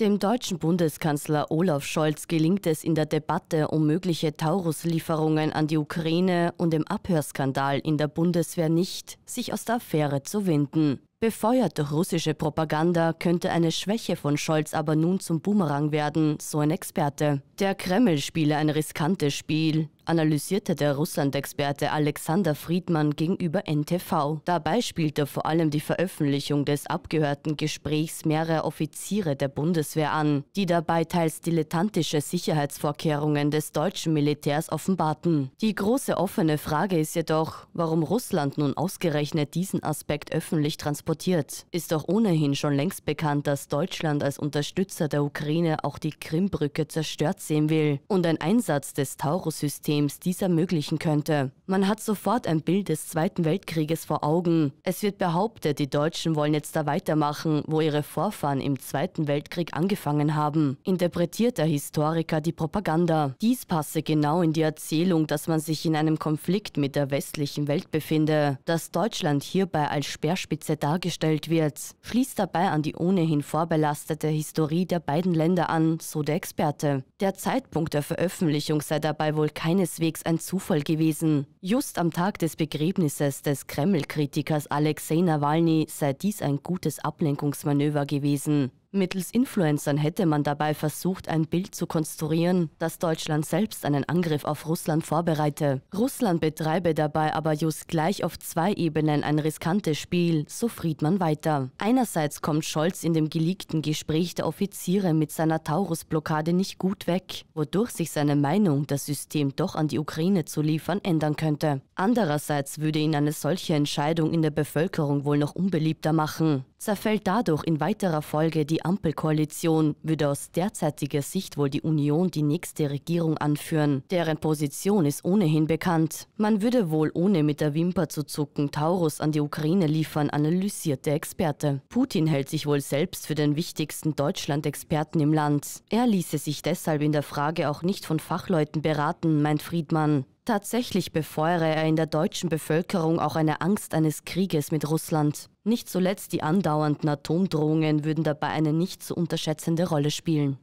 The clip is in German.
Dem deutschen Bundeskanzler Olaf Scholz gelingt es in der Debatte um mögliche Taurus-Lieferungen an die Ukraine und im Abhörskandal in der Bundeswehr nicht, sich aus der Affäre zu winden. Befeuert durch russische Propaganda könnte eine Schwäche von Scholz aber nun zum Boomerang werden, so ein Experte. Der Kreml spiele ein riskantes Spiel, analysierte der Russland-Experte Alexander Friedmann gegenüber NTV. Dabei spielte vor allem die Veröffentlichung des abgehörten Gesprächs mehrerer Offiziere der Bundeswehr an, die dabei teils dilettantische Sicherheitsvorkehrungen des deutschen Militärs offenbarten. Die große offene Frage ist jedoch, warum Russland nun ausgerechnet diesen Aspekt öffentlich transportiert. Ist doch ohnehin schon längst bekannt, dass Deutschland als Unterstützer der Ukraine auch die Krimbrücke zerstört sehen will und ein Einsatz des Taurus-Systems Videogames dies ermöglichen könnte. Man hat sofort ein Bild des Zweiten Weltkrieges vor Augen. Es wird behauptet, die Deutschen wollen jetzt da weitermachen, wo ihre Vorfahren im Zweiten Weltkrieg angefangen haben. Interpretiert der Historiker die Propaganda. Dies passe genau in die Erzählung, dass man sich in einem Konflikt mit der westlichen Welt befinde, dass Deutschland hierbei als Speerspitze dargestellt wird. Schließt dabei an die ohnehin vorbelastete Historie der beiden Länder an, so der Experte. Der Zeitpunkt der Veröffentlichung sei dabei wohl keine keineswegs ein Zufall gewesen. Just am Tag des Begräbnisses des Kreml-Kritikers Alexei Nawalny sei dies ein gutes Ablenkungsmanöver gewesen. Mittels Influencern hätte man dabei versucht, ein Bild zu konstruieren, dass Deutschland selbst einen Angriff auf Russland vorbereite. Russland betreibe dabei aber just gleich auf zwei Ebenen ein riskantes Spiel, so Friedmann weiter. Einerseits kommt Scholz in dem geleakten Gespräch der Offiziere mit seiner Taurus-Blockade nicht gut weg, wodurch sich seine Meinung, das System doch an die Ukraine zu liefern, ändern könnte. Andererseits würde ihn eine solche Entscheidung in der Bevölkerung wohl noch unbeliebter machen. Zerfällt dadurch in weiterer Folge die Ampelkoalition, würde aus derzeitiger Sicht wohl die Union die nächste Regierung anführen. Deren Position ist ohnehin bekannt. Man würde wohl ohne mit der Wimper zu zucken Taurus an die Ukraine liefern, analysierte Experte. Putin hält sich wohl selbst für den wichtigsten Deutschland-Experten im Land. Er ließe sich deshalb in der Frage auch nicht von Fachleuten beraten, meint Friedmann. Tatsächlich befeuere er in der deutschen Bevölkerung auch eine Angst eines Krieges mit Russland. Nicht zuletzt die andauernden Atomdrohungen würden dabei eine nicht zu unterschätzende Rolle spielen.